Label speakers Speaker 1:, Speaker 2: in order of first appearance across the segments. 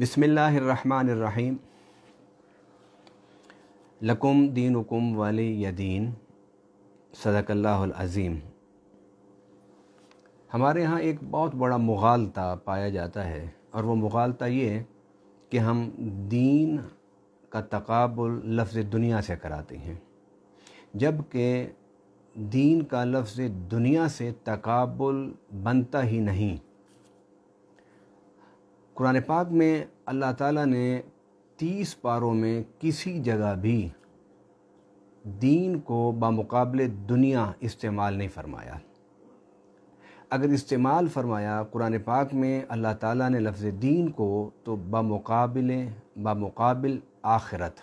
Speaker 1: बसमीम लकुम दीन उकुम वाली यदीन सदकल्लाज़ीम हमारे यहाँ एक बहुत बड़ा मुगालता पाया जाता है और वो मुगालता ये कि हम दीन का तकबुल लफ्ज़ दुनिया से कराते हैं जबकि दीन का लफ्ज़ दुनिया से तकबुल बनता ही नहीं कुरान पाक में अल्लाह ताला ने तीस पारों में किसी जगह भी दीन को बामुकाबले दुनिया इस्तेमाल नहीं फरमाया अगर इस्तेमाल फरमाया कुरान पाक में अल्लाह ताला ने लफ्ज़ दीन को तो बामुकाबिल बामुकाबिल आखिरत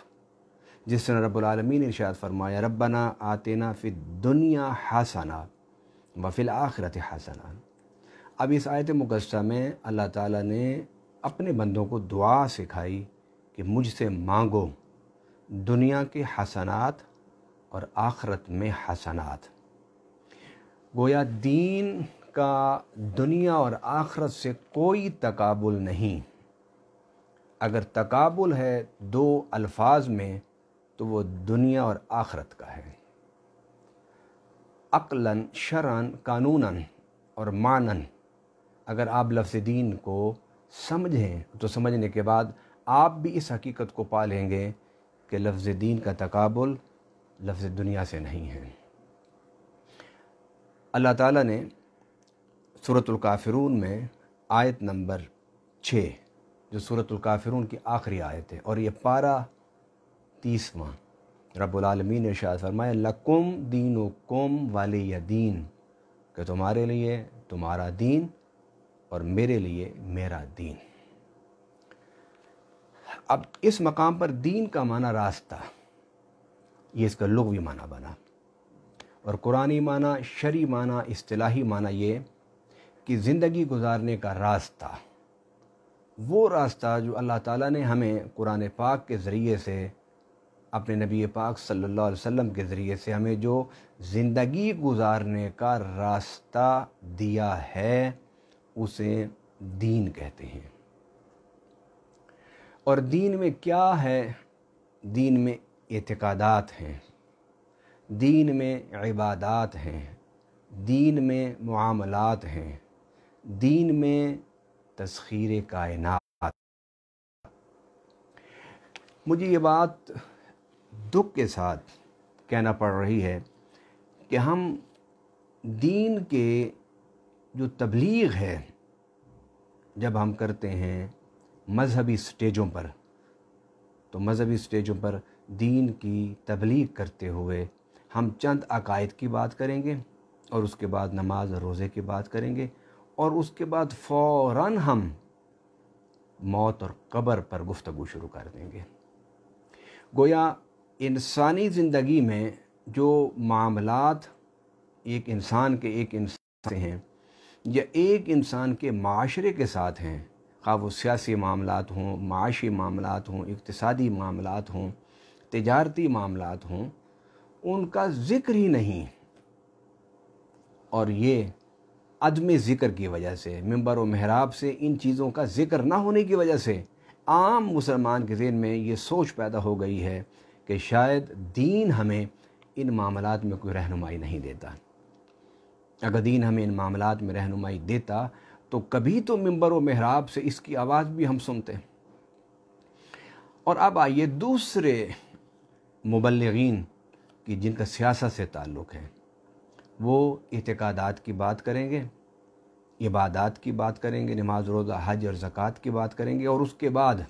Speaker 1: जिस तरह रबालमीन इर्शाद फरमाया रबना आतना फ़िर दुनिया हासना व फिल आखिरत हासना अब इस आयत मुकस्सा में अल्लाह ताला ने अपने बंदों को दुआ सिखाई कि मुझसे मांगो दुनिया के हसनात और आखरत में हसनात गोया दीन का दुनिया और आखरत से कोई तकाबुल नहीं अगर तकाबुल है दो अल्फाज में तो वो दुनिया और आखरत का है अक्लन शरन कानूनन और मानन अगर आप लफ्ज़ दीन को समझें तो समझने के बाद आप भी इस हकीकत को पा लेंगे कि लफ्ज़ दीन का तकाबुल लफ्ज़ दुनिया से नहीं है अल्लाह ताला ने सूरतुल काफिरून में आयत नंबर छः जो सूरतुल काफिरून की आखिरी आयत है और ये पारा तीसवा रबालमीन ने शाह फरमाया लकुम दीन कुम वाले दीन के तुम्हारे लिए तुम्हारा दीन और मेरे लिए मेरा दीन अब इस मकाम पर दीन का माना रास्ता ये इसका लघवी माना बना और कुरानी माना शरी माना इस्तलाही माना ये कि ज़िंदगी गुजारने का रास्ता वो रास्ता जो अल्लाह ताला ने हमें कुरान पाक के ज़रिए से अपने नबी पाक सल्लल्लाहु अलैहि वसल्लम के ज़रिए से हमें जो ज़िंदगी गुजारने का रास्ता दिया है उसे दीन कहते हैं और दीन में क्या है दीन में एतकादात हैं दीन में इबादात हैं दीन में मामलात हैं दीन में तस्खीर कायनात मुझे ये बात दुख के साथ कहना पड़ रही है कि हम दीन के जो तबलीग है जब हम करते हैं मजहबी स्टेजों पर तो मजहबी स्टेजों पर दीन की तबलीग करते हुए हम चंद अकायद की बात करेंगे और उसके बाद नमाज और रोज़े की बात करेंगे और उसके बाद फौरन हम मौत और कब्र पर गुफ्तु शुरू कर देंगे गोया इंसानी ज़िंदगी में जो मामलात एक इंसान के एक इंसान से हैं या एक इंसान के माशरे के साथ हैं खा वो सियासी मामला हों माशी मामला हों इकतदी मामला हों तजारती मामला हों उनका ज़िक्र ही नहीं और ये अदम ज़िक्र की वजह से मंबर व महराब से इन चीज़ों का ज़िक्र ना होने की वजह से आम मुसलमान के जेन में ये सोच पैदा हो गई है कि शायद दीन हमें इन मामला में कोई रहनुमाई नहीं देता अगर दीन हमें इन मामला में रहनुमाई देता तो कभी तो मंबर व महराब से इसकी आवाज़ भी हम सुनते हैं और अब आइए दूसरे मुबलगिन की जिनका सियासत से ताल्लुक़ है वो इतकदात की बात करेंगे इबादत की बात करेंगे नमाज रोज़ा हज और ज़क़़त की बात करेंगे और उसके बाद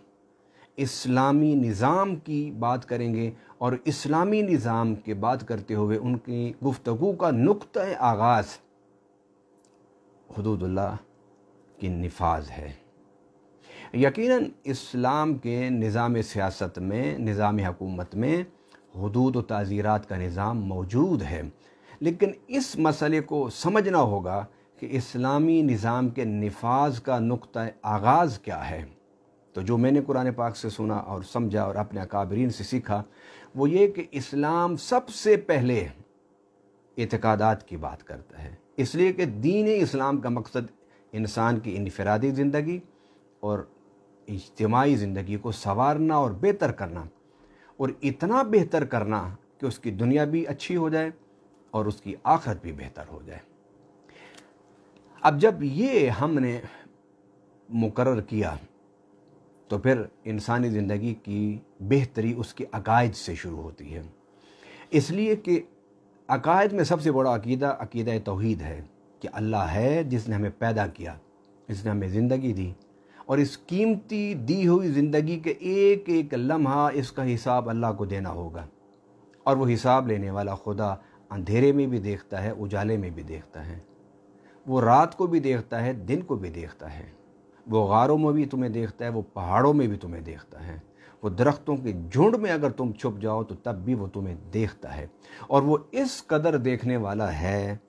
Speaker 1: इस्लामी निज़ाम की बात करेंगे और इस्लामी निज़ाम के बात करते हुए उनकी गुफ्तु का नुक़ आगाज़ हदूदुल्ला की नफाज है यकीनन इस्लाम के निज़ाम सियासत में निज़ाम हकूमत में हदूद व का निज़ाम मौजूद है लेकिन इस मसले को समझना होगा कि इस्लामी निज़ाम के नफाज का नुक़ आगाज़ क्या है तो जो मैंने कुरान पाक से सुना और समझा और अपने अकाबरीन से सीखा वो ये कि इस्लाम सबसे पहले इतकादात की बात करता है इसलिए कि दीन इस्लाम का मकसद इंसान की इनफरादी ज़िंदगी और इज्तमाही ज़िंदगी को संवारना और बेहतर करना और इतना बेहतर करना कि उसकी दुनिया भी अच्छी हो जाए और उसकी आखरत भी बेहतर हो जाए अब जब ये हमने मुकर किया तो फिर इंसानी ज़िंदगी की बेहतरी उसके अकायद से शुरू होती है इसलिए कि अकायद में सबसे बड़ा अकीदा अकीद तोहद है कि अल्लाह है जिसने हमें पैदा किया इसने हमें ज़िंदगी दी और इस कीमती दी हुई ज़िंदगी के एक एक लम्हा इसका हिसाब अल्लाह को देना होगा और वो हिसाब लेने वाला खुदा अंधेरे में भी देखता है उजाले में भी देखता है वो रात को भी देखता है दिन को भी देखता है वो गारों में भी तुम्हें देखता है वो पहाड़ों में भी तुम्हें देखता है वो दरख्तों के झुंड में अगर तुम छुप जाओ तो तब भी वो तुम्हें देखता है और वो इस कदर देखने वाला है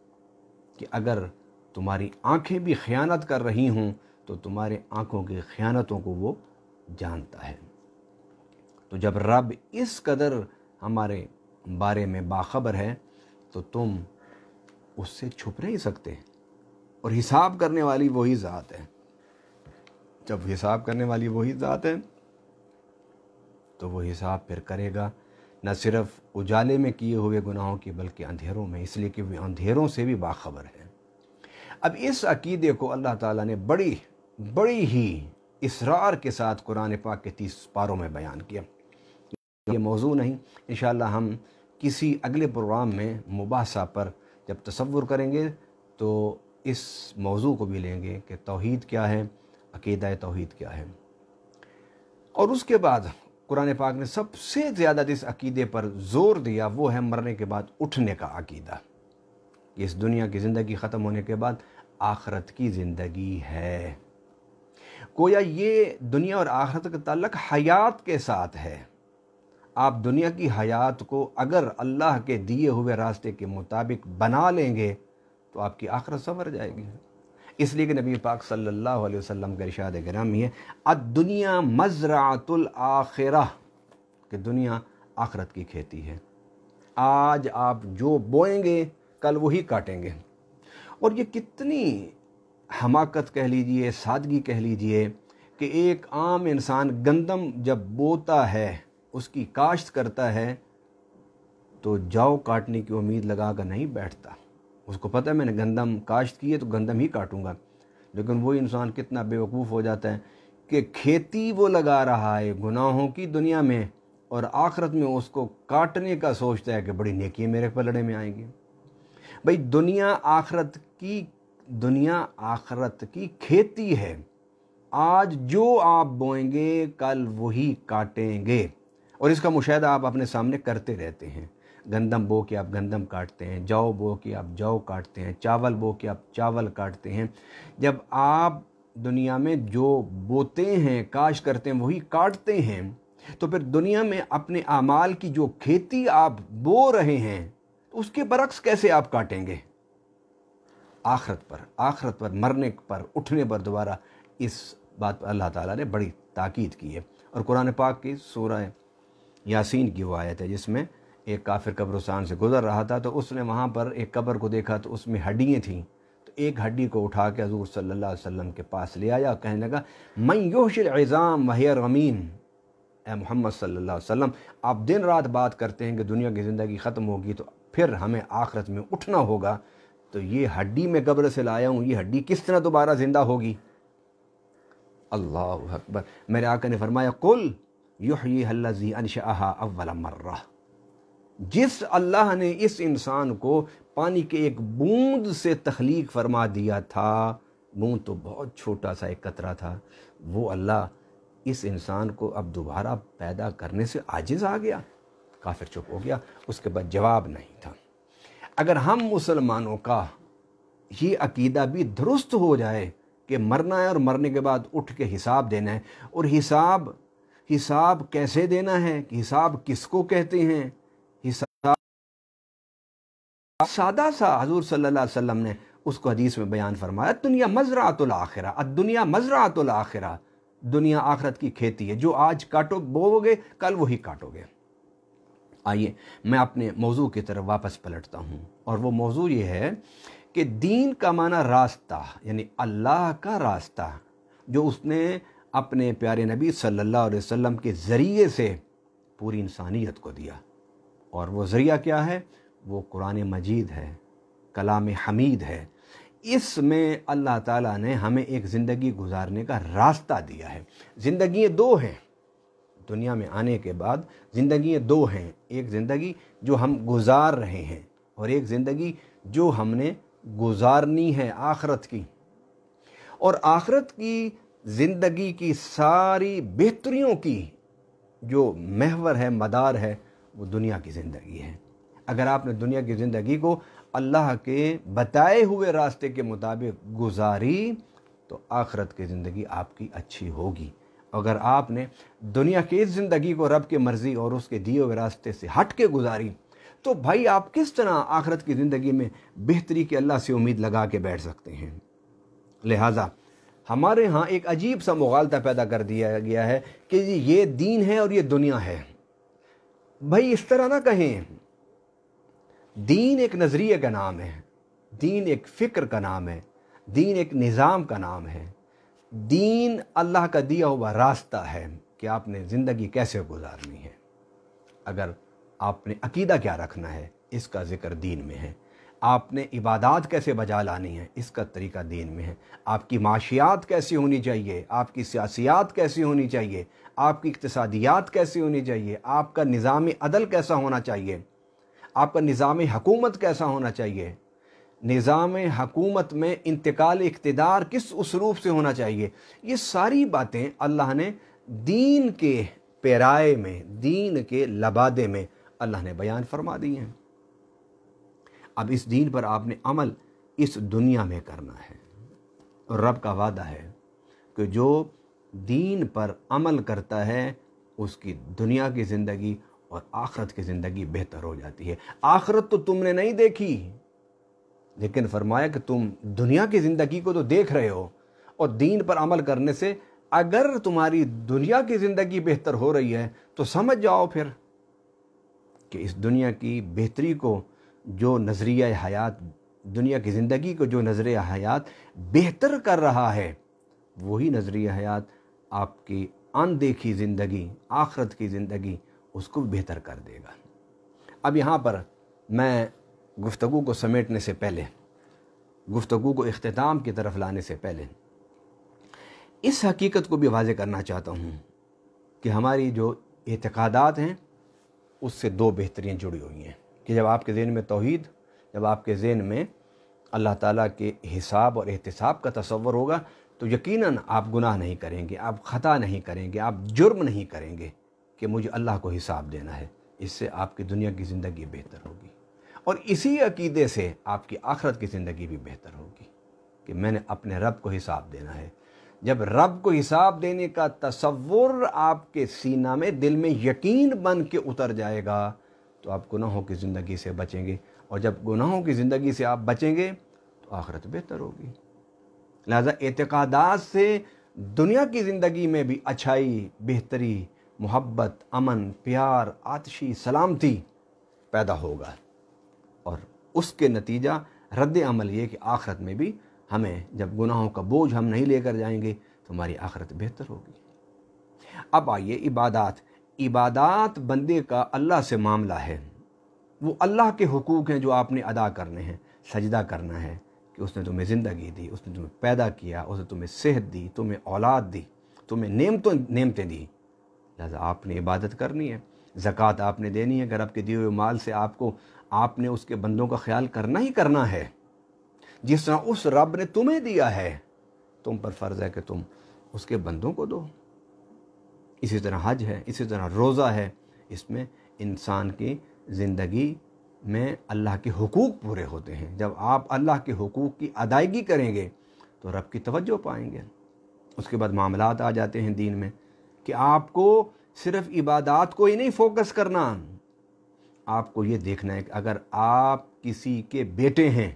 Speaker 1: कि अगर तुम्हारी आँखें भी ख़यानत कर रही हूँ तो तुम्हारे आँखों की ख़यानतों को वो जानता है तो जब रब इस कदर हमारे बारे में बाखबर है तो तुम उससे छुप नहीं सकते और हिसाब करने वाली वही ज़ात है जब हिसाब करने वाली वही ज़ात है तो वो हिसाब फिर करेगा न सिर्फ उजाले में किए हुए गुनाहों की बल्कि अंधेरों में इसलिए कि वे अंधेरों से भी बाखबर है अब इस अकीदे को अल्लाह ताला ने बड़ी बड़ी ही इसरार के साथ कुरान पाक के तीस पारों में बयान किया ये मौजू नहीं इन हम किसी अगले प्रोग्राम में मुबासा पर जब तस्वुर करेंगे तो इस मौजू को भी लेंगे कि तोहद क्या है अकीदा तोहद क्या है और उसके बाद कुरान पाक ने सबसे ज़्यादा जिस अकीदे पर जोर दिया वो है मरने के बाद उठने का अकीदा कि इस दुनिया की ज़िंदगी ख़त्म होने के बाद आखरत की ज़िंदगी है कोया ये दुनिया और आखरत का तल्लक हयात के साथ है आप दुनिया की हयात को अगर अल्लाह के दिए हुए रास्ते के मुताबिक बना लेंगे तो आपकी आखरत संवर जाएगी इसलिए कि नबी पाक सल्लल्लाहु अलैहि वसल्लम का इरशाद ग्रामी है अद दुनिया मज़रातुल आखिरा कि दुनिया आखरत की खेती है आज आप जो बोएंगे कल वही काटेंगे और ये कितनी हमाकत कह लीजिए सादगी कह लीजिए कि एक आम इंसान गंदम जब बोता है उसकी काश्त करता है तो जाओ काटने की उम्मीद लगा कर नहीं बैठता उसको पता है मैंने गंदम काश्त की है तो गंदम ही काटूंगा लेकिन वो इंसान कितना बेवकूफ़ हो जाता है कि खेती वो लगा रहा है गुनाहों की दुनिया में और आखरत में उसको काटने का सोचता है कि बड़ी नेकी मेरे पलड़े में आएंगे भाई दुनिया आखरत की दुनिया आखरत की खेती है आज जो आप बोएंगे कल वही काटेंगे और इसका मुशाह आप अपने सामने करते रहते हैं गंदम बो के आप गंदम काटते हैं जौ बो के आप जौ काटते हैं चावल बो के आप चावल काटते हैं जब आप दुनिया में जो बोते हैं काश करते हैं वही काटते हैं तो फिर दुनिया में अपने अमाल की जो खेती आप बो रहे हैं तो उसके बरक्स कैसे आप काटेंगे आखरत पर आखरत पर मरने पर उठने पर दोबारा इस बात पर अल्लाह ताला ने बड़ी ताकीद की है और कुरान पाक की सूरह यासीन की वो आयत है जिसमें एक काफिर कब्रस्तान से गुज़र रहा था तो उसने वहाँ पर एक कब्र को देखा तो उसमें हड्डियाँ थीं तो एक हड्डी को उठा के हजूर सल्ला वसम के पास ले आया और कहने लगा मैं एज़ाम महर अमीन ए मोहम्मद सल्ला वसम आप दिन रात बात करते हैं कि दुनिया की ज़िंदगी ख़त्म होगी तो फिर हमें आखरत में उठना होगा तो ये हड्डी मैं कब्र से लाया हूँ ये हड्डी किस तरह दोबारा ज़िंदा होगी अल्लाह अकबर मेरे आका ने फरमाया कुल युह हल्ला जी अनशाह अव्वल मर्रा जिस अल्लाह ने इस इंसान को पानी के एक बूंद से तख्लीक फरमा दिया था बूंद तो बहुत छोटा सा एक कतरा था वो अल्लाह इस इंसान को अब दोबारा पैदा करने से आजिज़ आ गया काफिर चुप हो गया उसके बाद जवाब नहीं था अगर हम मुसलमानों का ये अकीदा भी दुरुस्त हो जाए कि मरना है और मरने के बाद उठ के हिसाब देना है और हिसाब हिसाब कैसे देना है कि हिसाब किसको कहते हैं सादा सा हजूर सल्ला ने उसको हदीस में बयान फरमाया दुनिया मजरातुल आखिरा दुनिया मजरातुल आखिरा दुनिया आखरत की खेती है जो आज काटो बोगे कल वही काटोगे आइए मैं अपने मौजू की तरफ वापस पलटता हूँ और वो मौजू ये है कि दीन का माना रास्ता यानी अल्लाह का रास्ता जो उसने अपने प्यारे नबी सल्ला अलैहि के ज़रिए से पूरी इंसानियत को दिया और वह ज़रिया क्या है वो कुरान मजीद है कलाम हमीद है इसमें अल्लाह ताला ने हमें एक ज़िंदगी गुजारने का रास्ता दिया है ज़िंदगी दो हैं दुनिया में आने के बाद ज़िंदगी दो हैं एक ज़िंदगी जो हम गुजार रहे हैं और एक ज़िंदगी जो हमने गुजारनी है आखरत की और आखरत की ज़िंदगी की सारी बेहतरियों की जो महवर है मदार है वो दुनिया की ज़िंदगी है अगर आपने दुनिया की ज़िंदगी को अल्लाह के बताए हुए रास्ते के मुताबिक गुजारी तो आखरत की ज़िंदगी आपकी अच्छी होगी अगर आपने दुनिया की इस ज़िंदगी को रब की मर्ज़ी और उसके दिए हुए रास्ते से हट के गुजारी तो भाई आप किस तरह आखरत की ज़िंदगी में बेहतरी के अल्लाह से उम्मीद लगा के बैठ सकते हैं लिहाजा हमारे यहाँ एक अजीब सा मुगालता पैदा कर दिया गया है कि ये दीन है और ये दुनिया है भाई इस तरह ना कहें दीन एक नज़रिए का नाम है दीन एक फ़िक्र का नाम है दीन एक निज़ाम का नाम है दीन अल्लाह का दिया हुआ रास्ता है कि आपने ज़िंदगी कैसे गुजारनी है अगर आपने अकीदा क्या रखना है इसका ज़िक्र दीन में है आपने इबादत कैसे बजा लानी है इसका तरीका दीन में है आपकी माशियात कैसी होनी चाहिए आपकी सियासियात कैसी होनी चाहिए आपकी इकतसादियात कैसी होनी चाहिए आपका निज़ाम अदल कैसा होना चाहिए आपका निज़ाम हकूमत कैसा होना चाहिए निज़ाम हकूमत में इंतकाल इकतदार किस उसरूप से होना चाहिए ये सारी बातें अल्लाह ने दीन के पैराए में दीन के लबादे में अल्लाह ने बयान फरमा दी हैं अब इस दीन पर आपने अमल इस दुनिया में करना है और रब का वादा है कि जो दीन पर अमल करता है उसकी दुनिया की ज़िंदगी और आखरत की ज़िंदगी बेहतर हो जाती है आखरत तो तुमने नहीं देखी लेकिन फरमाया कि तुम दुनिया की ज़िंदगी को तो देख रहे हो और दीन पर अमल करने से अगर तुम्हारी दुनिया की ज़िंदगी बेहतर हो रही है तो समझ जाओ फिर कि इस दुनिया की बेहतरी को जो नज़रिया हयात दुनिया की ज़िंदगी को जो नज़रिया हयात बेहतर कर रहा है वही नज़रिया हयात आपकी अनदेखी ज़िंदगी आखरत की ज़िंदगी उसको बेहतर कर देगा अब यहाँ पर मैं गुफ्तु को समेटने से पहले गुफ्तु को अख्ताम की तरफ लाने से पहले इस हकीकत को भी वाज करना चाहता हूँ कि हमारी जो एतकादात हैं उससे दो बेहतरीन जुड़ी हुई हैं कि जब आपके ज़ेन में तोहद जब आपके ज़ेन में अल्लाह ताला के हिसाब और एहतसाब का तस्वर होगा तो यकीनन आप गुनाह नहीं करेंगे आप ख़ता नहीं करेंगे आप जुर्म नहीं करेंगे कि मुझे अल्लाह को हिसाब देना है इससे आपकी दुनिया की ज़िंदगी बेहतर होगी और इसी अकीदे से आपकी आखरत की ज़िंदगी भी बेहतर होगी कि मैंने अपने रब को हिसाब देना है जब रब को हिसाब देने का तस्वुर आपके सीना में दिल में यकीन बन के उतर जाएगा तो आप गुनाहों की ज़िंदगी से बचेंगे और जब गुनाहों की ज़िंदगी से आप बचेंगे तो आखरत बेहतर होगी लिहाजा एतकादात से दुनिया की ज़िंदगी में भी अच्छाई बेहतरी मोहब्बत अमन प्यार आतशी सलामती पैदा होगा और उसके नतीजा रद्द अमल ये कि आखरत में भी हमें जब गुनाहों का बोझ हम नहीं लेकर जाएंगे तो हमारी आखरत बेहतर होगी अब आइए इबादत इबादात बंदे का अल्लाह से मामला है वो अल्लाह के हकूक़ हैं जो आपने अदा करने हैं सजदा करना है कि उसने तुम्हें ज़िंदगी दी उसने तुम्हें पैदा किया उसने तुम्हें सेहत दी तुम्हें औलाद दी तुम्हें नेमतों नेमतें दी लिहाजा आपने इबादत करनी है ज़क़़त आपने देनी है अगर आपके दिए हुए माल से आपको आपने उसके बंदों का ख्याल करना ही करना है जिस तरह उस रब ने तुम्हें दिया है तुम पर फ़र्ज़ है कि तुम उसके बंदों को दो इसी तरह हज है इसी तरह रोज़ा है इसमें इंसान की ज़िंदगी में अल्लाह के हकूक़ पूरे होते हैं जब आप अल्लाह के हकूक़ की अदायगी करेंगे तो रब की तवज्जो पाएंगे उसके बाद मामला आ जाते हैं दीन में कि आपको सिर्फ इबादत को ही नहीं फोकस करना आपको ये देखना है कि अगर आप किसी के बेटे हैं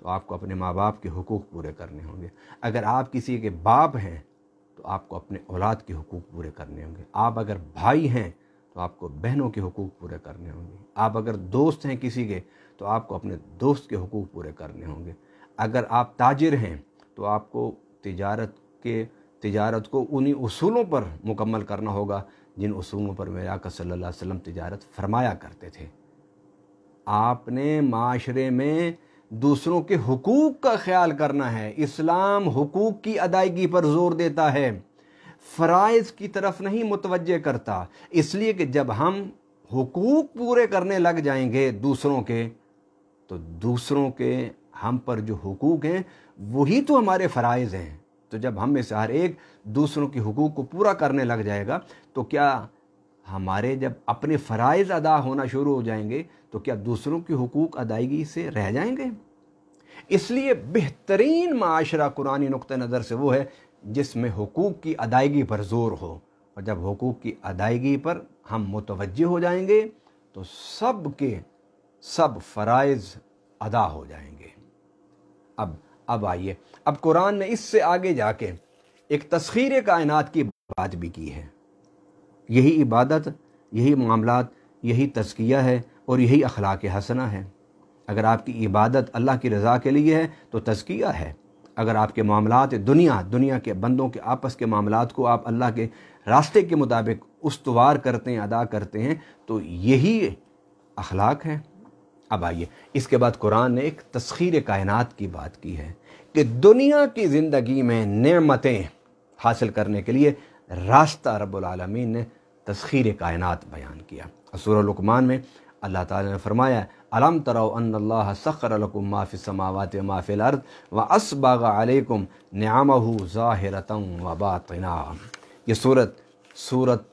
Speaker 1: तो आपको अपने माँ बाप के हकूक़ पूरे करने होंगे अगर आप किसी के बाप हैं तो आपको अपने औलाद के हकूक़ पूरे करने होंगे आप अगर भाई हैं तो आपको बहनों के हकूक़ पूरे करने होंगे आप अगर दोस्त हैं किसी के तो आपको अपने दोस्त के हकूक़ पूरे करने होंगे अगर आप ताजिर हैं तो आपको तजारत के तजारत को उन्हीं असूलों पर मुकम्मल करना होगा जिन असूलों पर मेरा आका सल्लल्लाहु अलैहि वसल्लम तजारत फरमाया करते थे आपने माशरे में दूसरों के हकूक़ का ख्याल करना है इस्लाम हकूक़ की अदायगी पर जोर देता है फ़राइज़ की तरफ नहीं मुतवजह करता इसलिए कि जब हम हकूक़ पूरे करने लग जाएंगे दूसरों के तो दूसरों के हम पर जो हकूक़ हैं वही तो हमारे फ़राइज़ हैं तो जब हम में से हर एक दूसरों के हकूक़ को पूरा करने लग जाएगा तो क्या हमारे जब अपने फ़रज़ अदा होना शुरू हो जाएंगे तो क्या दूसरों के हकूक़ अदायगी से रह जाएंगे इसलिए बेहतरीन माशरा कुरानी नुक़ नज़र से वो है जिसमें हकूक़ की अदायगी पर ज़ोर हो और जब हकूक़ की अदायगी पर हम मुतवजह हो जाएंगे तो सब के सब फ़रज़ अदा हो जाएंगे अब अब आइए अब कुरान ने इससे आगे जाके एक तस्खीर कायनात की बात भी की है यही इबादत यही मामला यही तस्किया है और यही अखलाक हसना है अगर आपकी इबादत अल्लाह की रज़ा के लिए है तो तस्किया है अगर आपके मामला दुनिया दुनिया के बंदों के आपस के मामला को आप अल्लाह के रास्ते के मुताबिक उसवार करते हैं अदा करते हैं तो यही अखलाक है अब आइए इसके बाद कुरान ने एक तस्खीर कायनात की बात की है कि दुनिया की ज़िंदगी में नमतें हासिल करने के लिए रास्ता रबालमीन ने तस्खीर कायनात बयान किया लकमान में अल्लाह ताला ने फरमाया अलम तरह सखर माफ़ी माफ़ समावत माफ़िल अर्द व असबागम न्यामहू ज़ाहिरतम व बातना ये सूरत सूरत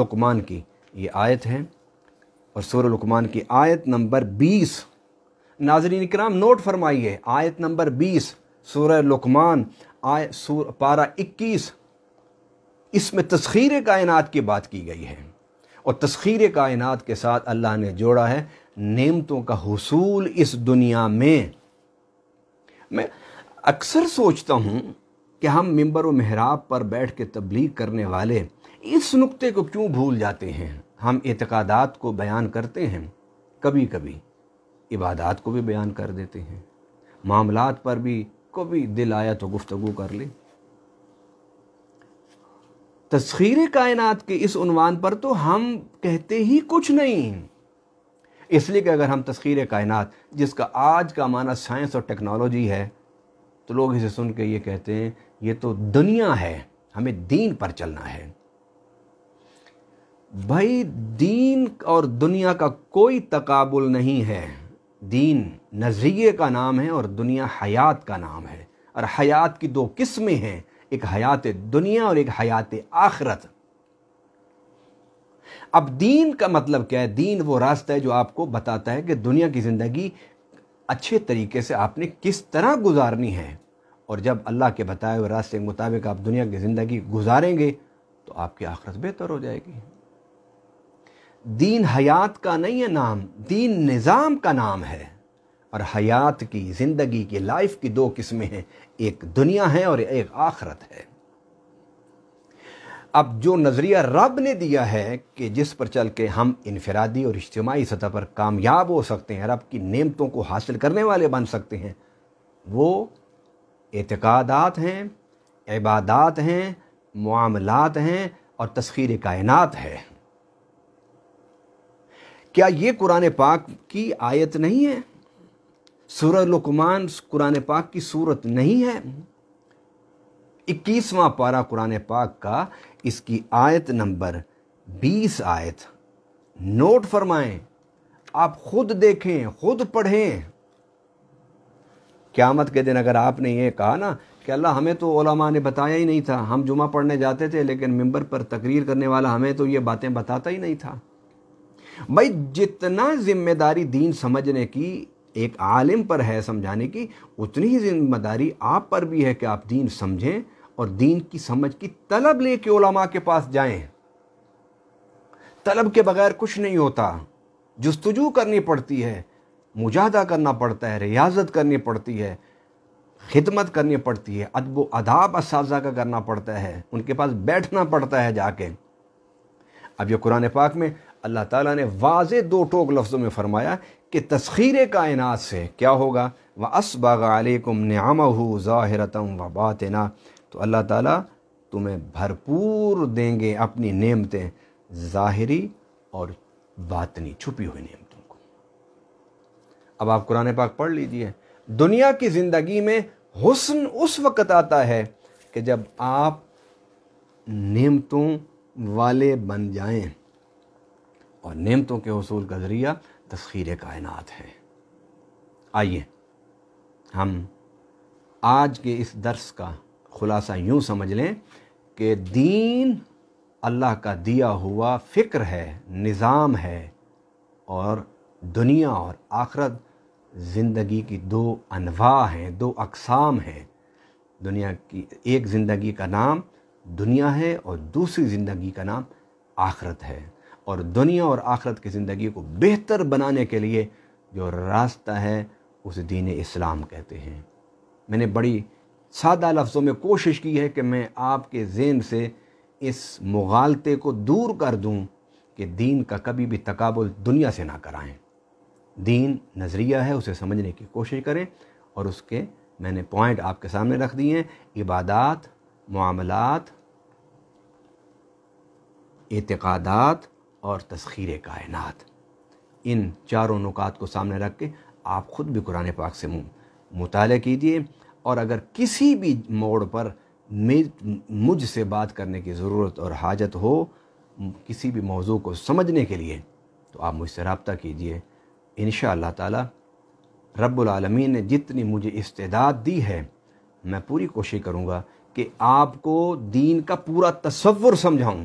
Speaker 1: लकमान की ये आयत है और सूर लकमान की आयत नंबर बीस नाजरीन कराम नोट फरमाइए आयत नंबर बीस सूर लकमान आय सूर पारा इक्कीस इसमें तस्खीर कायनात की बात की गई है और तस्खीर कायनात के साथ अल्लाह ने जोड़ा है नेमतों का हसूल इस दुनिया में मैं अक्सर सोचता हूँ कि हम मंबर व महराब पर बैठ के तबलीग करने वाले इस नुक्ते को क्यों भूल जाते हैं हम एतकादात को बयान करते हैं कभी कभी इबादात को भी बयान कर देते हैं मामलात पर भी कभी दिल आया तो गुफ्तगु कर ले तस्खीर कायनात के इस उनवान पर तो हम कहते ही कुछ नहीं इसलिए कि अगर हम तस्खीर कायनात जिसका आज का माना साइंस और टेक्नोलॉजी है तो लोग इसे सुन के ये कहते हैं ये तो दुनिया है हमें दीन पर चलना है भाई दीन और दुनिया का कोई तकाबुल नहीं है दीन नज़रिए का नाम है और दुनिया हयात का नाम है और हयात की दो किस्में हैं एक हयात दुनिया और एक हयात आखरत अब दीन का मतलब क्या है दीन वो रास्ता है जो आपको बताता है कि दुनिया की ज़िंदगी अच्छे तरीके से आपने किस तरह गुजारनी है और जब अल्लाह के बताए हुए रास्ते के मुताबिक आप दुनिया की ज़िंदगी गुजारेंगे तो आपकी आखरत बेहतर हो जाएगी दीन हयात का नहीं है नाम दीन निज़ाम का नाम है और हयात की ज़िंदगी की लाइफ की दो किस्में हैं एक दुनिया है और एक आखरत है अब जो नज़रिया रब ने दिया है कि जिस पर चल के हम इनफरादी और इज्तमाही सतह पर कामयाब हो सकते हैं रब की नेमतों को हासिल करने वाले बन सकते हैं वो एतकदात हैं इबादात हैं मामलात हैं और तस्खीर कायनात है क्या ये कुरान पाक की आयत नहीं है सूरह लुकमान कुरान पाक की सूरत नहीं है इक्कीसवां पारा कुरान पाक का इसकी आयत नंबर बीस आयत नोट फरमाएं आप खुद देखें खुद पढ़ें क़्यामत के दिन अगर आपने ये कहा ना कि अल्लाह हमें तो ओलामा ने बताया ही नहीं था हम जुमा पढ़ने जाते थे लेकिन मंबर पर तकरीर करने वाला हमें तो ये बातें बताता ही नहीं था भाई जितना जिम्मेदारी दीन समझने की एक आलिम पर है समझाने की उतनी ही जिम्मेदारी आप पर भी है कि आप दीन समझें और दीन की समझ की तलब ले के के पास जाएं तलब के बगैर कुछ नहीं होता जस्तजू करनी पड़ती है मुजाहदा करना पड़ता है रियाजत करनी पड़ती है खिदमत करनी पड़ती है अदब अदाब इस का करना पड़ता है उनके पास बैठना पड़ता है जाके अब ये कुरान पाक में अल्लाह ताला ने वाज दो टोक लफ्ज़ों में फ़रमाया कि तस्खीर कायनात से क्या होगा व असबाग आलकुम न्याम हो ज़ाहिरतम व ना तो अल्लाह ताला तुम्हें भरपूर देंगे अपनी नेमतें ज़ाहरी और बातनी छुपी हुई नेमतों को अब आप कुरान पाक पढ़ लीजिए दुनिया की ज़िंदगी में हुस्न उस वक़्त आता है कि जब आप नेमतों वाले बन जाएं और नेमतों के हसूल का ज़रिया तस्खीर कायनात है आइए हम आज के इस दर्स का ख़ुलासा यूँ समझ लें कि दीन अल्लाह का दिया हुआ फ़िक्र है निज़ाम है और दुनिया और आखरत ज़िंदगी की दो अनवा हैं दो अकसाम हैं दुनिया की एक ज़िंदगी का नाम दुनिया है और दूसरी ज़िंदगी का नाम आखरत है और दुनिया और आखरत की ज़िंदगी को बेहतर बनाने के लिए जो रास्ता है उसे दीन इस्लाम कहते हैं मैंने बड़ी सादा लफ्ज़ों में कोशिश की है कि मैं आपके जेन से इस मुगालते को दूर कर दूं कि दीन का कभी भी तकाबुल दुनिया से ना कराएं दीन नज़रिया है उसे समझने की कोशिश करें और उसके मैंने पॉइंट आपके सामने रख दिए हैं इबादात मामलात एतक़ादात और तस्खीर कायनात इन चारों नुकात को सामने रख के आप ख़ुद भी कुरान पाक से मुँह मुताल कीजिए और अगर किसी भी मोड़ पर मुझसे बात करने की ज़रूरत और हाजत हो किसी भी मौजू को समझने के लिए तो आप मुझसे रबता कीजिए इन ताला रब्लमीन ने जितनी मुझे इस्तेदाद दी है मैं पूरी कोशिश करूँगा कि आपको दीन का पूरा तस्वुर समझाऊँ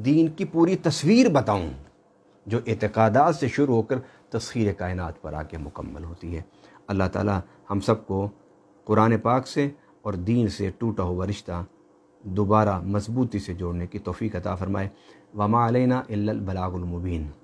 Speaker 1: दीन की पूरी तस्वीर बताऊँ जो इतकदात से शुरू होकर तस्खीर कायनात पर आके मुकम्मल होती है अल्लाह ताला हम सबको कुरान पाक से और दीन से टूटा हुआ रिश्ता दोबारा मजबूती से जोड़ने की तोफ़ी अता फ़रमाए वमा अलैना बलागुलमुबीन